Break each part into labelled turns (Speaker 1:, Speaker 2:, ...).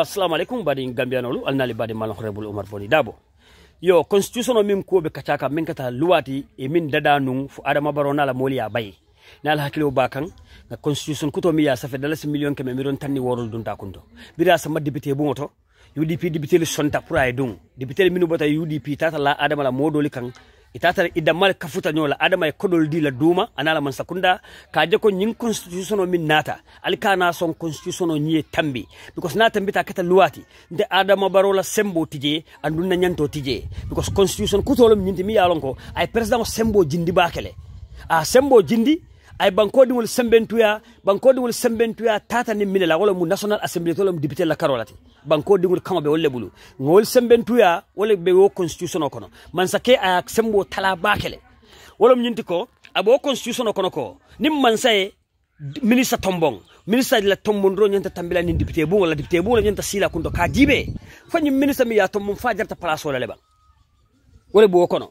Speaker 1: assalamu aleykum mbaɗi gambiyanolu alnali mbaɗi malan horebol oumar boni dabo yo constitution o min kuwoɓe kacaka min kata luwati e min dada nun fo adama baro nala moli ya baye nala hakkilo ba kan ga constitution kuto mi ya safe dalasi million keme miɗon tanni worol dun takundo bira sama député bumoto udp député le sonta pour aye dun député minu bota udp tata la adama la modoli kan itatara idammal kafuta nyola adama e kodol di la duma anala man sakunda ka je ko nyin constitution min nata alka na son constitution o nyi tambi because na tambi ta kata luwati de adama barola sembo tije andun na nyanto tije because constitution kutolom nyinti mi yalon ko ay president sembo jindi bakele a ah, sembo jindi ay bankodiŋol sembentuya bankodiŋol sembentuya tata ni mine la wala mu national assembly to la député la karo la ti bankodiŋol kaŋo be wolu le bulu ŋowol sembentuya wo le be wo constitution o kono mansake a sembo tala baake le wala mu ñinti ko a be wo constitution o kono ko niŋ mansa ye minista tombong de la tombondoro ñanta tambila ni député buŋo wala député buŋo la ñanta sila kunto ka jibe fo ñiŋ ministre mi ye a tombon fa jarta palaso la le baŋ wo le be wo kono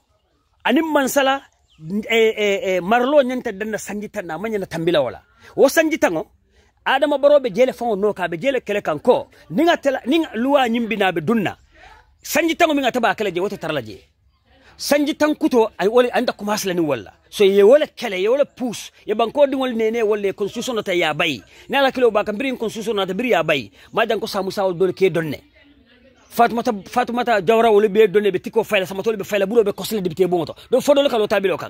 Speaker 1: aniŋ mansala e, e, e, marlo nyanta danna sanjita na manyana tambila wala wo sanjita ngo adama barobe jele fango no ka be jele kele kanko ninga tela ninga luwa nyimbi na be dunna sanjita ngo minga taba kala je wote tarla je sanjita kuto ay wole anda kuma hasla ni wala so ye wole kele ye wole push ye banko di wol nene wolle constitution ta ya bay nala kilo ba kan birin ta bir ya bay madan ko samu sawol dole ke donne fatumata fatumata jawra wolu be donne be tiko fayla sama tolu be fayla buro be kosle debite bomoto do fodol kalo tabilo kan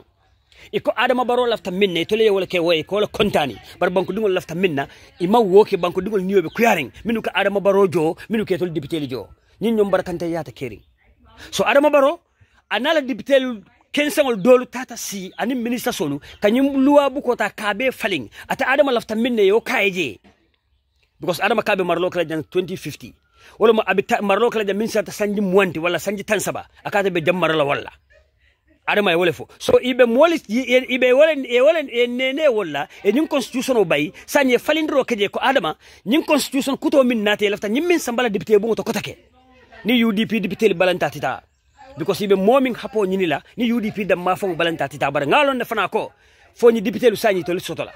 Speaker 1: iko adama baro lafta minne tole wala ke way ko la kontani bar banko dingol lafta minna e ma woke banko dingol niyobe kuyaring minu ka adama baro jo minu ke tol debite jo nyin nyom barakante yata kering so adama baro anala debite kensaŋol dolu tata si anim minista sonu kañiŋ luwa bukota ka kabe faliŋ ata adama lafta minne yo kaye because adama ka be marlo kala jaŋ 2050 wolema aɓe maralo kala jam min sata sanji muwanti walla sanji tan saba akata ɓe jam marala walla adama e wole fo so iɓe moli iɓe wole e wole e nene wolla e ñin constitution o bayi sani e keje ko adama ñin constitution kuto min naate lafta ñin min sambala député bongo to kotake ni udp député li balanta tita because iɓe momin hapo ñinila ni udp damma fongo balanta tita bara ngalonde fana ko foñi député lu sañi to li sotola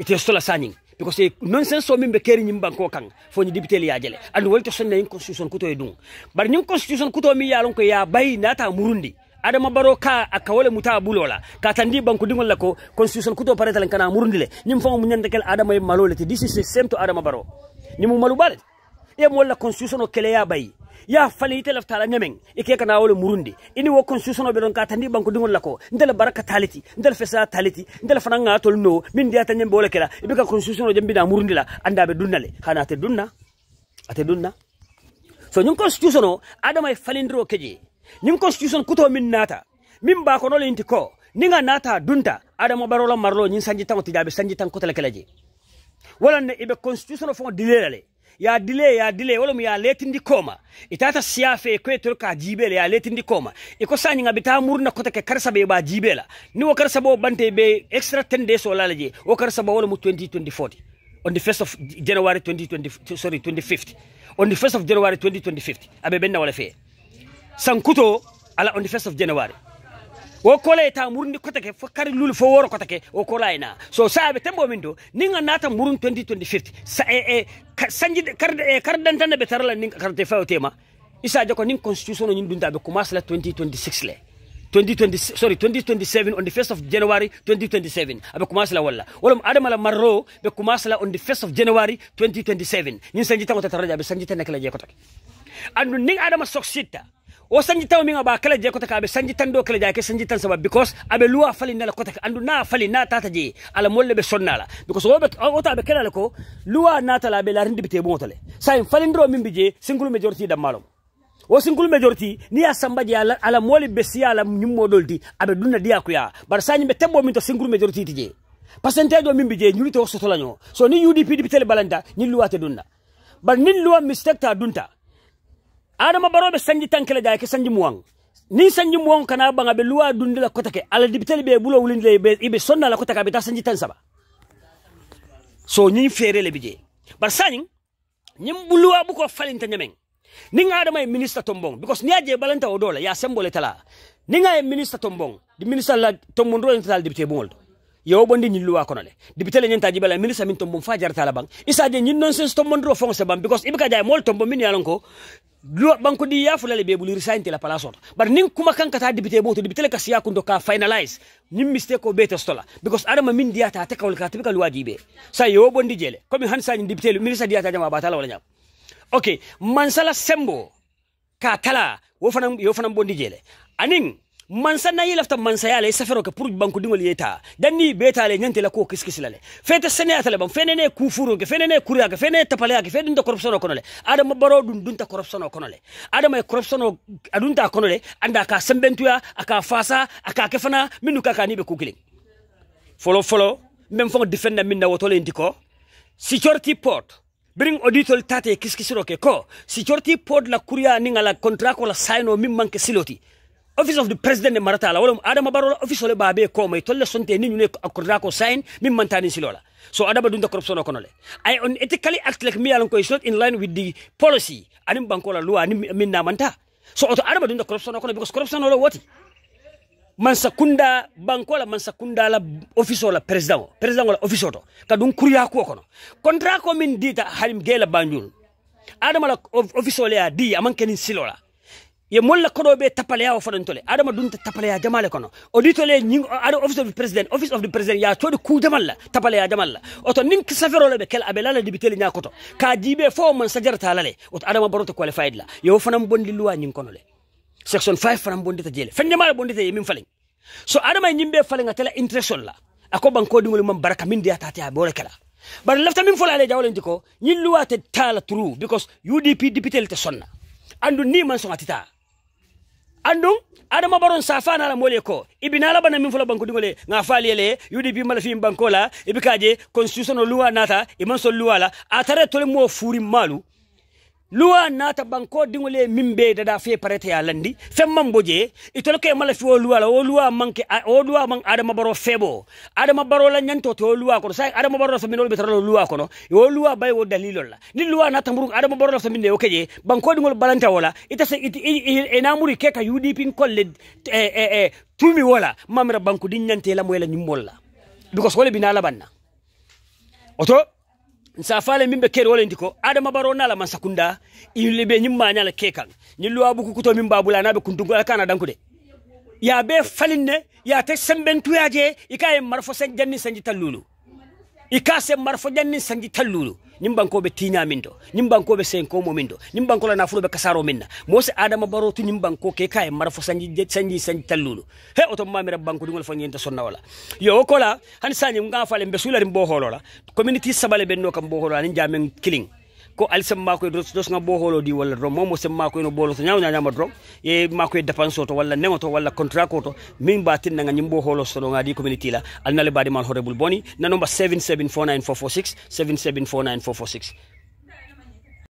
Speaker 1: ite sotola sañing because nonsense so min be keri nyim banko kan fo ni député li yajele and wolto sonna in constitution kuto e dum bar nyim constitution kuto mi yalon ko ya bayi nata murundi adama baro ka a kawole muta bulola ka tandi banku dingol la ko constitution kuto pareta lan kana murundi le nyim fo mu nyande kel adama malole ti this is the same to adama baro nyim malu balet e mo la constitution o kele ya bayi ya fali ite lafta la nyamen ike kana wole murundi ini wo constitution be don ka tandi banko dingol lako ndel baraka taliti ndel fesa taliti ndel fananga tol no min dia tan nyembe wole ibe ka constitution jambi na murundi la anda be dunnale kana te dunna ate dunna so nyun constitution o adama e falindiro keje nyun constitution kuto min nata min ba ko nole inti ninga nata dunta adama barola marlo nyin sanji tan tijabe sanji tan kotele kala wala ne ibe constitution fon dilelale ya delay ya delay wala mu ya ndi koma itata siafe kwe tol ka jibele ya letindi koma iko sanyi nga bita murna kota ke karsa be ba jibela ni wo karsa bo bante be extra 10 days wala laje wo karsa bo wala mu 2024 on the 1st of January 2020 sorry 2050 on the 1st of January 2025 abe benna wala fe sankuto ala on the 1st of January wo kola murundi murndi kotake fo kari lulu fo woro kotake wo kola ina so saabe tembo min do ninga nata murun 2025 sa e e sanji kar e eh, kar dantana be tarala ninga kar te tema isa joko ning constitution nyin dunta be commence la 2026 le 2020 sorry 2027 on the 1st of January 2027 abe commence la wala wala adama la marro be commence la on the 1st of January 2027 nyin sanji tango tataraja be sanji tanakala je kotake andu ning adama soksita o sanji wo min ba kala je kota ka be sanji tan do kala je ke sanji tan sabab because abe luwa fali na kota andu na fali na tata je ala molle be sonnala because o be o ta be kala ko luwa na tala be la rindi bite bo tole sai fali ndro min bije single majority da malom o single majority ni ya sambaji ala, ala moli be siya ala nyimmo doldi abe dunna diya kuya bar sanyi be tembo min to single majority tije percentage o min bije nyuli to sotolanyo so ni UDP dipitele balanta ni luwa te dunna bar ni luwa mistake ta dunta adama baro be sanji tankele da ke sanji muwang ni sanji muwang kana banga be luwa dundi la kota ala dibitali be bulo wulinde be ibe sonna la kota ka be ta sanji tan saba so ni fere le bije bar sanin nyim buluwa bu ko falinta nyamen ni adama e minister tombong because ni aje balanta o dola ya sembole tala ni nga e minister tombong di minister la tombon do tal dibite bungol yo bondi ni luwa kono le dibite le nyanta jibala minister min tombon fajar tala bang isa je nyin nonsense tombon do bam because ibika jay mol tombon min yalon ko bankudiya fulale be buli resign la pala sota bar nin kuma kan kata dibite boto dibite le siya kundo ka finalize nin mistake ko beta stola because adama min diya ta ta kawal ka tibika wajibe sa yo bondi jele comme han sa ni dibite le ministre diya ta jama batala wala nyam ok mansala sembo ka tala wo fanan yo bondi jele anin mansa na yi lafta mansa ya la safero ke pour banku dingol yeta danni beta le nyante la ko kiskis la le fete sene atale bam fene ne kufuru ke fene ne kuriya ke fene tapale ke fene nda corruption kono le adam baro dun dun ta corruption kono le adam ay corruption adun ta kono le anda ka sembentuya aka fasa aka kefana minu kaka ni be kukilin folo folo même fon defenda minna wotole ndiko security port bring auditol tate kiskisiro ke ko security port la kuriya ni ngala contrat ko la signo min manke siloti office of the president marata la wala adama barola office ole babe ko may tolle sonte ni ñune accorda ko sign min mantani si lola so adama dunda corruption ko nole ay on ethically act like mi yalan ko is not in line with the policy anim bankola loi ni min na manta so oto adama dunda corruption ko because corruption lo woti man sakunda bankola man sakunda la office la president president la office to kadum kuriya ko kono contrat ko min dita halim gela banjul adama la office ole ya di aman kenin silola ye molla koɗo ɓe tapaleya o faɗantole adama dunta tapaleya jamale kono o ɗitole aɗa office of the president office of the president ya coɗi kujamalla tapaleya jamalla oto nin saferole ɓe kel aɓe lala dibiteli ñakoto ka jiɓe fo man sajarata lale oto adama baroto qualified la yo fanan bondi luwa ñin kono le section 5 fanan bondita jeele fenndemala bondita ye min falen so adama e ñimɓe falen a tela interestol la ako bankodiŋol man baraka min deyatati a ɓore kela bara lefta min folale jawlen ti ko ñin tala trou because udp dipitel te sonna andu ni man songa tita andum adama baron safana la mole ko ibina la bana min fula banko dingole nga fali le udp mala fi banko la ibikaje constitution luwa nata iman so luwa la atare tole mo furi malu luwa nata banko dingole mimbe da da fe parete ya landi femmam boje itolo ke mala fi luwa la luwa manke o luwa man adama baro febo ada baro la nyanto to luwa ko sai adama baro so minol betaro luwa ko no o luwa bay wo dalilol la ni luwa nata muru adama baro so minne o keje banko dingol balanta wala ita se it enamuri ke ka UDP kolle e e e tumi wala mamira banko din nyante la moyela nyimmol la because wala bina banna oto nsa fale min be wala ndiko adama baro nala man sakunda ile be nyimma nyala kekan ni luwa buku kuto mimba bula nabe be kundungo kana dankude ya be falinne ya te sembentu yaje ikaye marfo sen janni sanji jitalulu ikase marfo janni sangi talluɗo be tiñamin to ñimbankoɓe senkomo min to nafulo be kasaro minna mose adama barotu ñimbanko ke kay marfo sangi sanji sanji sanji talluɗo he oto mamira banko ɗigol foñenta sonna wala yo kola han sañi faale be sularin bo holola community sabale ɓenno kam bo holola ni jamen killing ko ali semma ko e dos dos nga bo holo di wala rom momo semma ko e no bolo nyaw nya nyama drom e ma ko e dépense to wala nengo to wala contrat ko to min ba tin nga nyimbo holo so do ngadi community la al nale badi mal horrible boni na number 7749446 7749446